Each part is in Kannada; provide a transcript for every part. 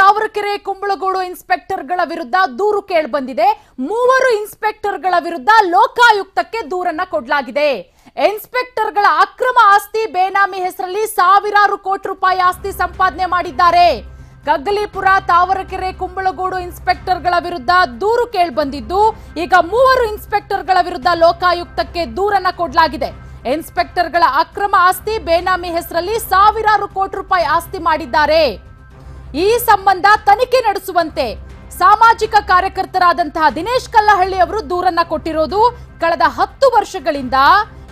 ತಾವರಕೆರೆ ಕುಂಬಳಗೋಡು ಇನ್ಸ್ಪೆಕ್ಟರ್ಗಳ ವಿರುದ್ಧ ದೂರು ಕೇಳಿಬಂದಿದೆ ಮೂವರು ಇನ್ಸ್ಪೆಕ್ಟರ್ಗಳ ವಿರುದ್ಧ ಲೋಕಾಯುಕ್ತಕ್ಕೆ ದೂರನ್ನ ಕೊಡಲಾಗಿದೆ ಇನ್ಸ್ಪೆಕ್ಟರ್ಗಳ ಅಕ್ರಮ ಆಸ್ತಿ ಬೇನಾಮಿ ಹೆಸರಲ್ಲಿ ಸಾವಿರಾರು ಕೋಟಿ ರೂಪಾಯಿ ಆಸ್ತಿ ಸಂಪಾದನೆ ಮಾಡಿದ್ದಾರೆ ಗಗ್ಗಲಿಪುರ ತಾವರಕೆರೆ ಕುಂಬಳಗೋಡು ಇನ್ಸ್ಪೆಕ್ಟರ್ಗಳ ವಿರುದ್ಧ ದೂರು ಕೇಳಿಬಂದಿದ್ದು ಈಗ ಮೂವರು ಇನ್ಸ್ಪೆಕ್ಟರ್ಗಳ ವಿರುದ್ಧ ಲೋಕಾಯುಕ್ತಕ್ಕೆ ದೂರನ್ನ ಕೊಡಲಾಗಿದೆ ಇನ್ಸ್ಪೆಕ್ಟರ್ಗಳ ಅಕ್ರಮ ಆಸ್ತಿ ಬೇನಾಮಿ ಹೆಸರಲ್ಲಿ ಸಾವಿರಾರು ಕೋಟಿ ರೂಪಾಯಿ ಆಸ್ತಿ ಮಾಡಿದ್ದಾರೆ ಈ ಸಂಬಂಧ ತನಿಖೆ ನಡೆಸುವಂತೆ ಸಾಮಾಜಿಕ ಕಾರ್ಯಕರ್ತರಾದಂತಹ ದಿನೇಶ್ ಕಲ್ಲಹಳ್ಳಿ ಅವರು ದೂರನ್ನ ಕೊಟ್ಟಿರೋದು ಕಳೆದ ಹತ್ತು ವರ್ಷಗಳಿಂದ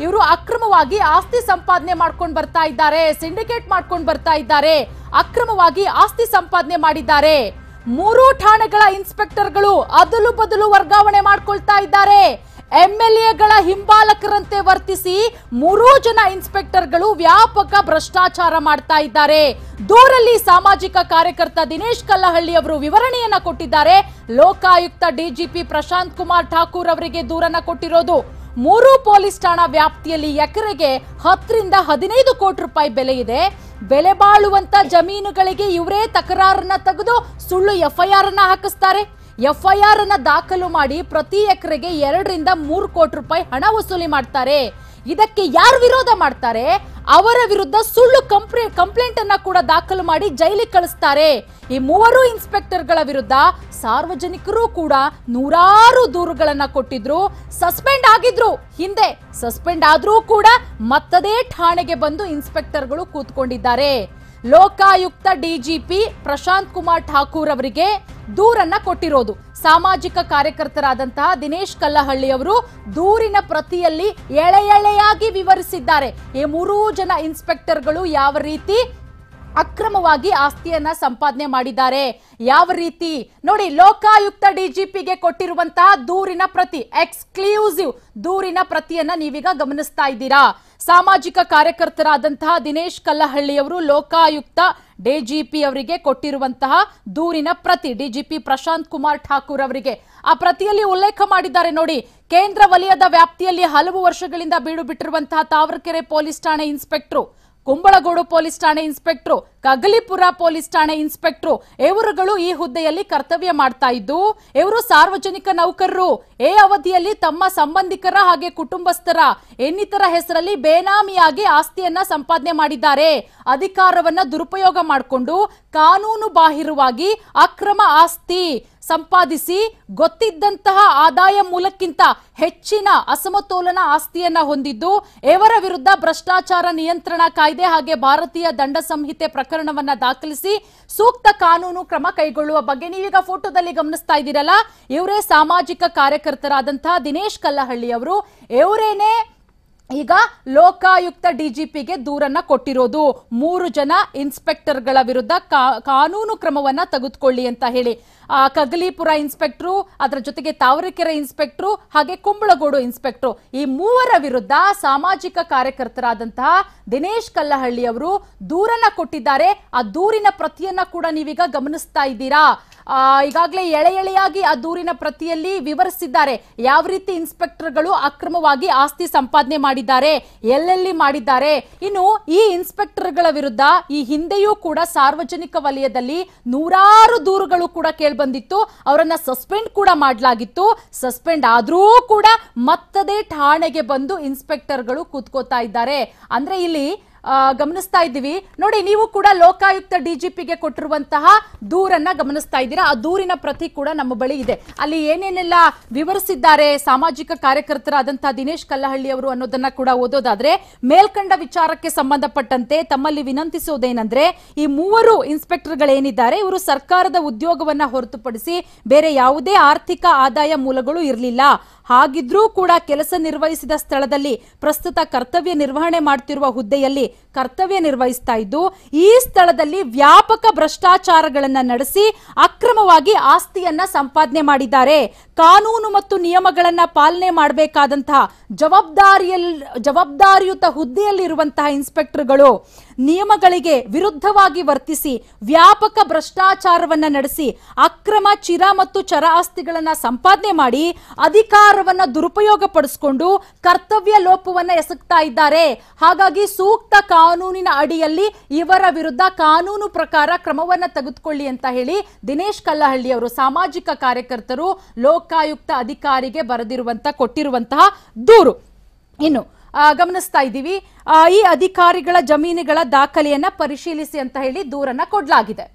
ಇವರು ಅಕ್ರಮವಾಗಿ ಆಸ್ತಿ ಸಂಪಾದನೆ ಮಾಡ್ಕೊಂಡು ಬರ್ತಾ ಇದ್ದಾರೆ ಸಿಂಡಿಕೇಟ್ ಮಾಡ್ಕೊಂಡು ಬರ್ತಾ ಇದ್ದಾರೆ ಅಕ್ರಮವಾಗಿ ಆಸ್ತಿ ಸಂಪಾದನೆ ಮಾಡಿದ್ದಾರೆ ಮೂರು ಠಾಣೆಗಳ ಇನ್ಸ್ಪೆಕ್ಟರ್ಗಳು ಅದಲು ಬದಲು ವರ್ಗಾವಣೆ ಮಾಡ್ಕೊಳ್ತಾ ಇದ್ದಾರೆ ಎಂಎಲ್ಎಗಳ ಹಿಂಬಾಲಕರಂತೆ ವರ್ತಿಸಿ ಮೂರೂ ಜನ ಇನ್ಸ್ಪೆಕ್ಟರ್ಗಳು ವ್ಯಾಪಕ ಭ್ರಷ್ಟಾಚಾರ ಮಾಡ್ತಾ ಇದ್ದಾರೆ ದೂರಲ್ಲಿ ಸಾಮಾಜಿಕ ಕಾರ್ಯಕರ್ತ ದಿನೇಶ್ ಕಲ್ಲಹಳ್ಳಿ ಅವರು ವಿವರಣೆಯನ್ನ ಕೊಟ್ಟಿದ್ದಾರೆ ಲೋಕಾಯುಕ್ತ ಡಿಜಿಪಿ ಪ್ರಶಾಂತ್ ಕುಮಾರ್ ಠಾಕೂರ್ ಅವರಿಗೆ ದೂರನ್ನ ಕೊಟ್ಟಿರೋದು ಮೂರು ಪೊಲೀಸ್ ಠಾಣಾ ವ್ಯಾಪ್ತಿಯಲ್ಲಿ ಎಕರೆಗೆ ಹತ್ತರಿಂದ ಹದಿನೈದು ಕೋಟಿ ರೂಪಾಯಿ ಬೆಲೆ ಇದೆ ಬೆಲೆ ಬಾಳುವಂತ ಜಮೀನುಗಳಿಗೆ ಇವರೇ ತಕರಾರನ್ನ ತೆಗೆದು ಸುಳ್ಳು ಎಫ್ಐಆರ್ ಅನ್ನ ಹಾಕಿಸ್ತಾರೆ ಎಫ್ಐಆರ್ ಅನ್ನ ದಾಖಲು ಮಾಡಿ ಪ್ರತಿ ಎಕರೆಗೆ ಎರಡರಿಂದ ಮೂರು ಕೋಟಿ ರೂಪಾಯಿ ಹಣ ವಸೂಲಿ ಮಾಡ್ತಾರೆ ಇದಕ್ಕೆ ಯಾರು ವಿರೋಧ ಮಾಡ್ತಾರೆ ಅವರ ವಿರುದ್ಧ ಸುಳ್ಳು ಕಂಪ್ಲೇ ಕಂಪ್ಲೇಂಟ್ ಅನ್ನ ಕೂಡ ದಾಖಲು ಮಾಡಿ ಜೈಲಿಗೆ ಕಳಿಸ್ತಾರೆ ಈ ಮೂವರು ಇನ್ಸ್ಪೆಕ್ಟರ್ಗಳ ವಿರುದ್ಧ ಸಾರ್ವಜನಿಕರು ಕೂಡ ನೂರಾರು ದೂರುಗಳನ್ನ ಕೊಟ್ಟಿದ್ರು ಸಸ್ಪೆಂಡ್ ಆಗಿದ್ರು ಹಿಂದೆ ಸಸ್ಪೆಂಡ್ ಆದ್ರೂ ಕೂಡ ಮತ್ತದೇ ಠಾಣೆಗೆ ಬಂದು ಇನ್ಸ್ಪೆಕ್ಟರ್ಗಳು ಕೂತ್ಕೊಂಡಿದ್ದಾರೆ ಲೋಕಾಯುಕ್ತ ಡಿಜಿಪಿ ಪ್ರಶಾಂತ್ ಕುಮಾರ್ ಠಾಕೂರ್ ಅವರಿಗೆ ದೂರನ್ನ ಕೊಟ್ಟಿರೋದು ಸಾಮಾಜಿಕ ಕಾರ್ಯಕರ್ತರಾದಂತಹ ದಿನೇಶ್ ಕಲ್ಲಹಳ್ಳಿ ಅವರು ದೂರಿನ ಪ್ರತಿಯಲ್ಲಿ ಎಳೆ ಎಳೆಯಾಗಿ ವಿವರಿಸಿದ್ದಾರೆ ಈ ಮೂರೂ ಜನ ಇನ್ಸ್ಪೆಕ್ಟರ್ಗಳು ಯಾವ ರೀತಿ ಅಕ್ರಮವಾಗಿ ಆಸ್ತಿಯನ್ನ ಸಂಪಾದನೆ ಮಾಡಿದ್ದಾರೆ ಯಾವ ರೀತಿ ನೋಡಿ ಲೋಕಾಯುಕ್ತ ಡಿಜಿಪಿಗೆ ಕೊಟ್ಟಿರುವಂತಹ ದೂರಿನ ಪ್ರತಿ ಎಕ್ಸ್ಕ್ಲೂಸಿವ್ ದೂರಿನ ಪ್ರತಿಯನ್ನ ನೀವೀಗ ಗಮನಿಸ್ತಾ ಇದ್ದೀರಾ ಸಾಮಾಜಿಕ ಕಾರ್ಯಕರ್ತರಾದಂತಹ ದಿನೇಶ್ ಕಲ್ಲಹಳ್ಳಿಯವರು ಲೋಕಾಯುಕ್ತ ಡಿಜಿಪಿ ಅವರಿಗೆ ಕೊಟ್ಟಿರುವಂತಹ ದೂರಿನ ಪ್ರತಿ ಡಿಜಿಪಿ ಪ್ರಶಾಂತ್ ಕುಮಾರ್ ಠಾಕೂರ್ ಅವರಿಗೆ ಆ ಪ್ರತಿಯಲ್ಲಿ ಉಲ್ಲೇಖ ಮಾಡಿದ್ದಾರೆ ನೋಡಿ ಕೇಂದ್ರ ವಲಯದ ವ್ಯಾಪ್ತಿಯಲ್ಲಿ ಹಲವು ವರ್ಷಗಳಿಂದ ಬೀಡು ಬಿಟ್ಟಿರುವಂತಹ ತಾವರಕೆರೆ ಪೊಲೀಸ್ ಠಾಣೆ ಇನ್ಸ್ಪೆಕ್ಟರ್ ಕುಂಬಳಗೋಡು ಪೊಲೀಸ್ ಠಾಣೆ ಇನ್ಸ್ಪೆಕ್ಟರು ಕಗಲಿಪುರ ಪೊಲೀಸ್ ಠಾಣೆ ಇನ್ಸ್ಪೆಕ್ಟರು ಇವರುಗಳು ಈ ಹುದ್ದೆಯಲ್ಲಿ ಕರ್ತವ್ಯ ಮಾಡ್ತಾ ಇದ್ದು ಇವರು ಸಾರ್ವಜನಿಕ ನೌಕರರು ಎ ಅವಧಿಯಲ್ಲಿ ತಮ್ಮ ಸಂಬಂಧಿಕರ ಹಾಗೆ ಕುಟುಂಬಸ್ಥರ ಇನ್ನಿತರ ಹೆಸರಲ್ಲಿ ಬೇನಾಮಿಯಾಗಿ ಆಸ್ತಿಯನ್ನ ಸಂಪಾದನೆ ಮಾಡಿದ್ದಾರೆ ಅಧಿಕಾರವನ್ನ ದುರುಪಯೋಗ ಮಾಡಿಕೊಂಡು ಕಾನೂನು ಬಾಹಿರವಾಗಿ ಅಕ್ರಮ ಆಸ್ತಿ ಸಂಪಾದಿಸಿ ಗೊತ್ತಿದ್ದಂತಹ ಆದಾಯ ಮೂಲಕ್ಕಿಂತ ಹೆಚ್ಚಿನ ಅಸಮತೋಲನ ಆಸ್ತಿಯನ್ನ ಹೊಂದಿದ್ದು ಇವರ ವಿರುದ್ಧ ಭ್ರಷ್ಟಾಚಾರ ನಿಯಂತ್ರಣ ಕಾಯ್ದೆ ಹಾಗೆ ಭಾರತೀಯ ದಂಡ ಸಂಹಿತೆ ಪ್ರಕರಣವನ್ನ ದಾಖಲಿಸಿ ಸೂಕ್ತ ಕಾನೂನು ಕ್ರಮ ಕೈಗೊಳ್ಳುವ ಬಗ್ಗೆ ನೀವೀಗ ಫೋಟೋದಲ್ಲಿ ಗಮನಿಸ್ತಾ ಇದ್ದೀರಲ್ಲ ಇವರೇ ಸಾಮಾಜಿಕ ಕಾರ್ಯಕರ್ತರಾದಂತಹ ದಿನೇಶ್ ಕಲ್ಲಹಳ್ಳಿ ಅವರು ಇವರೇನೇ ಈಗ ಲೋಕಾಯುಕ್ತ ಡಿಜಿಪಿಗೆ ದೂರನ್ನ ಕೊಟ್ಟಿರೋದು ಮೂರು ಜನ ಇನ್ಸ್ಪೆಕ್ಟರ್ಗಳ ವಿರುದ್ಧ ಕಾನೂನು ಕ್ರಮವನ್ನ ತೆಗೆದುಕೊಳ್ಳಿ ಅಂತ ಹೇಳಿ ಆ ಕಗಲಿಪುರ ಇನ್ಸ್ಪೆಕ್ಟ್ರು ಅದರ ಜೊತೆಗೆ ತಾವರೆಕೆರೆ ಇನ್ಸ್ಪೆಕ್ಟ್ರು ಹಾಗೆ ಕುಂಬಳಗೋಡು ಇನ್ಸ್ಪೆಕ್ಟ್ರು ಈ ಮೂವರ ವಿರುದ್ಧ ಸಾಮಾಜಿಕ ಕಾರ್ಯಕರ್ತರಾದಂತಹ ದಿನೇಶ್ ಕಲ್ಲಹಳ್ಳಿ ಅವರು ದೂರನ್ನ ಕೊಟ್ಟಿದ್ದಾರೆ ಆ ದೂರಿನ ಪ್ರತಿಯನ್ನ ಕೂಡ ನೀವೀಗ ಗಮನಿಸ್ತಾ ಇದ್ದೀರಾ ಈಗಾಗಲೇ ಎಳೆ ಎಳೆಯಾಗಿ ಆ ದೂರಿನ ಪ್ರತಿಯಲ್ಲಿ ವಿವರಿಸಿದ್ದಾರೆ ಯಾವ ರೀತಿ ಇನ್ಸ್ಪೆಕ್ಟರ್ಗಳು ಅಕ್ರಮವಾಗಿ ಆಸ್ತಿ ಸಂಪಾದನೆ ಮಾಡಿದ್ದಾರೆ ಎಲ್ಲೆಲ್ಲಿ ಮಾಡಿದ್ದಾರೆ ಇನ್ನು ಈ ಇನ್ಸ್ಪೆಕ್ಟರ್ಗಳ ವಿರುದ್ಧ ಈ ಹಿಂದೆಯೂ ಕೂಡ ಸಾರ್ವಜನಿಕ ವಲಯದಲ್ಲಿ ನೂರಾರು ದೂರುಗಳು ಕೂಡ ಕೇಳ್ಬಂದಿತ್ತು ಅವರನ್ನ ಸಸ್ಪೆಂಡ್ ಕೂಡ ಮಾಡಲಾಗಿತ್ತು ಸಸ್ಪೆಂಡ್ ಆದರೂ ಕೂಡ ಮತ್ತದೇ ಠಾಣೆಗೆ ಬಂದು ಇನ್ಸ್ಪೆಕ್ಟರ್ಗಳು ಕೂತ್ಕೋತಾ ಇದ್ದಾರೆ ಅಂದ್ರೆ ಇಲ್ಲಿ ಗಮನಿಸ್ತಾ ಇದ್ದೀವಿ ನೋಡಿ ನೀವು ಕೂಡ ಲೋಕಾಯುಕ್ತ ಡಿಜಿಪಿಗೆ ಕೊಟ್ಟಿರುವಂತಹ ದೂರನ್ನ ಗಮನಿಸ್ತಾ ಇದ್ದೀರಾ ಆ ದೂರಿನ ಪ್ರತಿ ಕೂಡ ನಮ್ಮ ಬಳಿ ಇದೆ ಅಲ್ಲಿ ಏನೇನೆಲ್ಲ ವಿವರಿಸಿದ್ದಾರೆ ಸಾಮಾಜಿಕ ಕಾರ್ಯಕರ್ತರಾದಂತಹ ದಿನೇಶ್ ಕಲ್ಲಹಳ್ಳಿ ಅವರು ಅನ್ನೋದನ್ನ ಕೂಡ ಓದೋದಾದ್ರೆ ಮೇಲ್ಕಂಡ ವಿಚಾರಕ್ಕೆ ಸಂಬಂಧಪಟ್ಟಂತೆ ತಮ್ಮಲ್ಲಿ ವಿನಂತಿಸುವುದೇನೆಂದ್ರೆ ಈ ಮೂವರು ಇನ್ಸ್ಪೆಕ್ಟರ್ಗಳೇನಿದ್ದಾರೆ ಇವರು ಸರ್ಕಾರದ ಉದ್ಯೋಗವನ್ನ ಹೊರತುಪಡಿಸಿ ಬೇರೆ ಯಾವುದೇ ಆರ್ಥಿಕ ಆದಾಯ ಮೂಲಗಳು ಇರಲಿಲ್ಲ ಹಾಗಿದ್ರೂ ಕೂಡ ಕೆಲಸ ನಿರ್ವಹಿಸಿದ ಸ್ಥಳದಲ್ಲಿ ಪ್ರಸ್ತುತ ಕರ್ತವ್ಯ ನಿರ್ವಹಣೆ ಮಾಡ್ತಿರುವ ಹುದ್ದೆಯಲ್ಲಿ ಕರ್ತವ್ಯ ನಿರ್ವಹಿಸ್ತಾ ಇದ್ದು ಈ ಸ್ಥಳದಲ್ಲಿ ವ್ಯಾಪಕ ಭ್ರಷ್ಟಾಚಾರಗಳನ್ನು ನಡೆಸಿ ಅಕ್ರಮವಾಗಿ ಆಸ್ತಿಯನ್ನ ಸಂಪಾದನೆ ಮಾಡಿದ್ದಾರೆ ಕಾನೂನು ಮತ್ತು ನಿಯಮಗಳನ್ನ ಪಾಲನೆ ಮಾಡಬೇಕಾದಂತಹ ಜವಾಬ್ದಾರಿಯಲ್ಲಿ ಜವಾಬ್ದಾರಿಯುತ ಹುದ್ದೆಯಲ್ಲಿರುವಂತಹ ಇನ್ಸ್ಪೆಕ್ಟರ್ಗಳು ನಿಯಮಗಳಿಗೆ ವಿರುದ್ಧವಾಗಿ ವರ್ತಿಸಿ ವ್ಯಾಪಕ ಭ್ರಷ್ಟಾಚಾರವನ್ನ ನಡೆಸಿ ಅಕ್ರಮ ಚಿರ ಮತ್ತು ಚರ ಆಸ್ತಿಗಳನ್ನ ಸಂಪಾದನೆ ಮಾಡಿ ಅಧಿಕಾರವನ್ನ ದುರುಪಯೋಗ ಪಡಿಸಿಕೊಂಡು ಕರ್ತವ್ಯ ಲೋಪವನ್ನ ಎಸಗ್ತಾ ಇದ್ದಾರೆ ಹಾಗಾಗಿ ಸೂಕ್ತ ಕಾನೂನಿನ ಅಡಿಯಲ್ಲಿ ಇವರ ವಿರುದ್ಧ ಕಾನೂನು ಪ್ರಕಾರ ಕ್ರಮವನ್ನು ತೆಗೆದುಕೊಳ್ಳಿ ಅಂತ ಹೇಳಿ ದಿನೇಶ್ ಕಲ್ಲಹಳ್ಳಿ ಅವರು ಸಾಮಾಜಿಕ ಕಾರ್ಯಕರ್ತರು ಲೋಕಾಯುಕ್ತ ಅಧಿಕಾರಿಗೆ ಬರೆದಿರುವಂತಹ ಕೊಟ್ಟಿರುವಂತಹ ದೂರು ಇನ್ನು ಗಮನಿಸ್ತಾ ಇದ್ದೀವಿ ಈ ಅಧಿಕಾರಿಗಳ ಜಮೀನುಗಳ ದಾಖಲೆಯನ್ನ ಪರಿಶೀಲಿಸಿ ಅಂತ ಹೇಳಿ ದೂರನ್ನ ಕೊಡಲಾಗಿದೆ